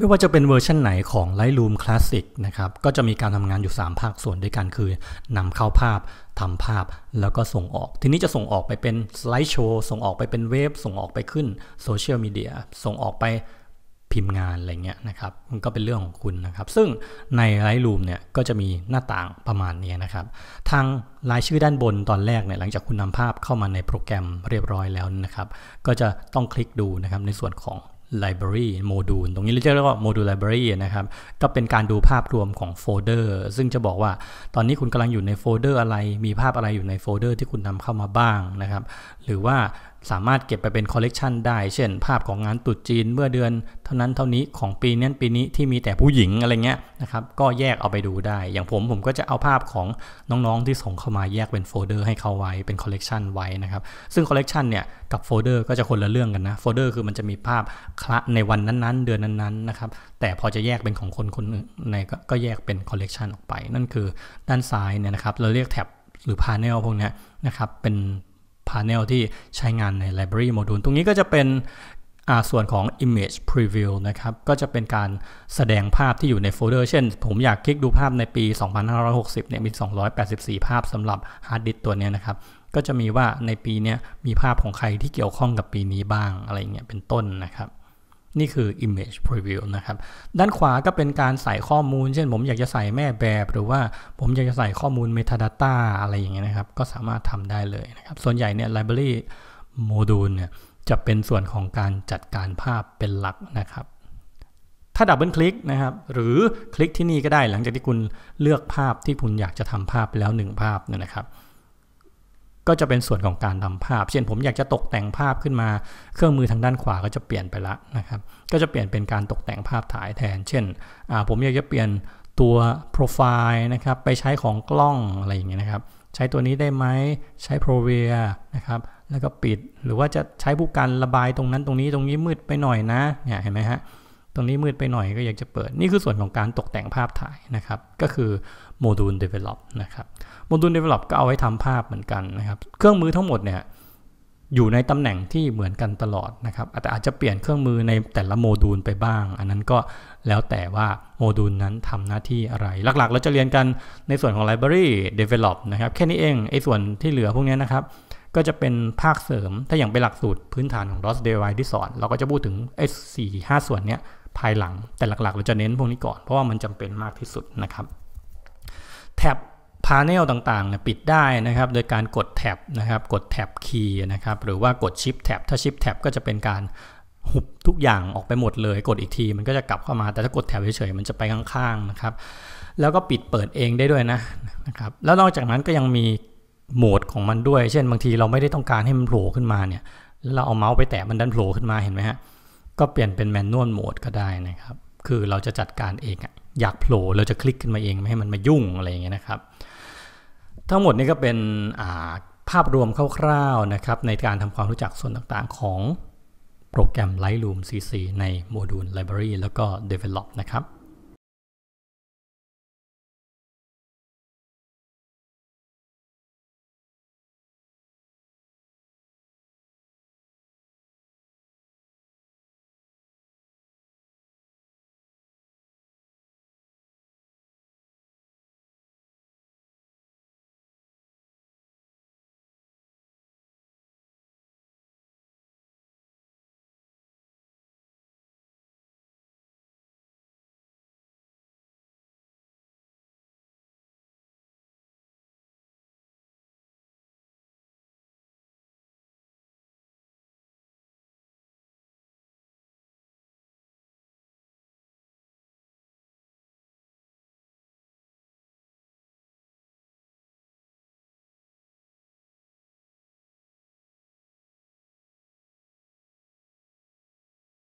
ไม่ว่าจะเป็นเวอร์ชันไหนของ Lightroom Classic นะครับก็จะมีการทำงานอยู่3ภาคส่วนด้วยกันคือนำเข้าภาพทำภาพ แล้วก็ส่งออก ทีนี้จะส่งออกไปเป็นสไลด์โชว์ส่งออกไปเป็นเวฟส่งออกไปขึ้นโซเชียลมีเดียส่งออกไปพิมพ์งานอะไรเงี้ยนะครับมันก็เป็นเรื่องของคุณนะครับ ซึ่งใน Lightroom เนี่ยก็จะมีหน้าต่างประมาณนี้นะครับทางรายชื่อด้านบนตอนแรกเนี่ยหลังจากคุณนำภาพเข้ามาในโปรแกรมเรียบร้อยแล้วนะครับ ก็จะต้องคลิกดูนะครับในส่วนของ library โมดูลตรงนี้เราจะเรียกว่าโมดูล library นะครับก็เป็นการดูภาพรวมของโฟลเดอร์ซึ่งจะบอกว่า ตอนนี้คุณกำลังอยู่ในโฟลเดอร์อะไรมีภาพอะไรอยู่ในโฟลเดอร์ที่คุณนำเข้ามาบ้างนะครับ หรือว่าสามารถเก็บไปเป็นคอลเลกชันได้เช่นภาพของงานตุดจีนเมื่อเดือนเท่านั้นเท่านี้ของปีนั้นปีนี้ที่มีแต่ผู้หญิงอะไรเงี้ยนะครับก็แยกเอาไปดูได้ อย่างผมผมก็จะเอาภาพของน้องๆที่ส่งเข้ามาแยกเป็นโฟลเดอร์ให้เขาไว้เป็นคอลเลกชันไว้นะครับซึ่งคอลเลกชันเนี่ยกับโฟลเดอร์ก็จะคนละเรื่องกันนะโฟลเดอร์คือมันจะมีภาพคละในวันนั้นๆเดือนนั้นๆนะครับแต่พอจะแยกเป็นของคนคนในก็แยกเป็นคอลเลกชันออกไปนั่นคือด้านซ้ายเนี่ยนะครับเราเรียกแท็บหรือพาเนลพวกนี้นะครับเป็น Panel ที่ใช้งานใน Library Module ตรงนี้ก็จะเป็นส่วนของ image preview นะครับ ก็จะเป็นการแสดงภาพที่อยู่ในโฟลเดอร์เช่นผมอยากคลิกดูภาพในปี 2560เนี่ยมี 284 ภาพสำหรับฮาร์ดดิสตัวนี้นะครับ ก็จะมีว่าในปีนี้มีภาพของใครที่เกี่ยวข้องกับปีนี้บ้างอะไรเงี้ยเป็นต้นนะครับนี่คือ image preview นะครับ ด้านขวาก็เป็นการใส่ข้อมูล เช่นผมอยากจะใส่แม่แบบหรือว่าผมอยากจะใส่ข้อมูล metadata อะไรอย่างเงี้ยนะครับ ก็สามารถทำได้เลยนะครับ ส่วนใหญ่เนี่ย library module เนี่ยจะเป็นส่วนของการจัดการภาพเป็นหลักนะครับ ถ้าดับเบิลคลิกนะครับ หรือคลิกที่นี่ก็ได้หลังจากที่คุณเลือกภาพที่คุณอยากจะทำภาพไปแล้ว1ภาพนะครับก็จะเป็นส่วนของการทำภาพ เช่นผมอยากจะตกแต่งภาพขึ้นมา เครื่องมือทางด้านขวาก็จะเปลี่ยนไปละนะครับ ก็จะเปลี่ยนเป็นการตกแต่งภาพถ่ายแทน เช่น ผมอยากจะเปลี่ยนตัวโปรไฟล์นะครับ ไปใช้ของกล้องอะไรอย่างเงี้ยนะครับ ใช้ตัวนี้ได้ไหมใช้โปรเวียนะครับ แล้วก็ปิด หรือว่าจะใช้ผู้การระบายตรงนั้นตรงนี้ตรงนี้มืดไปหน่อยนะ เนี่ยเห็นไหมฮะตรงนี้มืดไปหน่อยก็อยากจะเปิด นี่คือส่วนของการตกแต่งภาพถ่ายนะครับก็คือโมดูล develop นะครับโมดูล develop ก็เอาไว้ทำภาพเหมือนกันนะครับเครื่องมือทั้งหมดเนี่ยอยู่ในตำแหน่งที่เหมือนกันตลอดนะครับแต่อาจจะเปลี่ยนเครื่องมือในแต่ละโมดูลไปบ้าง อันนั้นก็แล้วแต่ว่าโมดูลนั้นทำหน้าที่อะไร หลักๆเราจะเรียนกันในส่วนของ Library Develop นะครับแค่นี้เองไอ้ส่วนที่เหลือพวกนี้นะครับก็จะเป็นภาคเสริมถ้าอย่างเป็นหลักสูตรพื้นฐานของ r o s d e v i ี่สอนเราก็จะพูดถึงไอ้สี่ห้าส่วนเนี้ยภายหลังแต่หลักๆเราจะเน้นพวกนี้ก่อนเพราะว่ามันจำเป็นมากที่สุดนะครับ แท็บพาเนลต่างๆนปิดได้นะครับ โดยการกดแท็บนะครับ กดแท็บคีย์นะครับหรือว่ากดชิปแท็บถ้าชิปแท็บก็จะเป็นการหุบทุกอย่างออกไปหมดเลย กดอีกทีมันก็จะกลับเข้ามา แต่ถ้ากดแท็บเฉยๆมันจะไปข้างๆนะครับ แล้วก็ปิดเปิดเองได้ด้วยนะนะครับแล้วนอกจากนั้นก็ยังมีโหมดของมันด้วย เช่น บางทีเราไม่ได้ต้องการให้มันโผล่ขึ้นมาเนี่ยเราเอาเมาส์ไปแตะมันดันโผล่ขึ้นมาเห็นไหมฮะก็เปลี่ยนเป็นแมนนวลโหมดก็ได้นะครับ คือเราจะจัดการเอง อยากโผล่เราจะคลิกขึ้นมาเอง ไม่ให้มันมายุ่งอะไรอย่างเงี้ยนะครับ ทั้งหมดนี้ก็เป็นภาพรวมคร่าวๆนะครับ ในการทำความรู้จักส่วนต่างๆของโปรแกรม Lightroom CC ในโมดูล Library แล้วก็ Develop นะครับ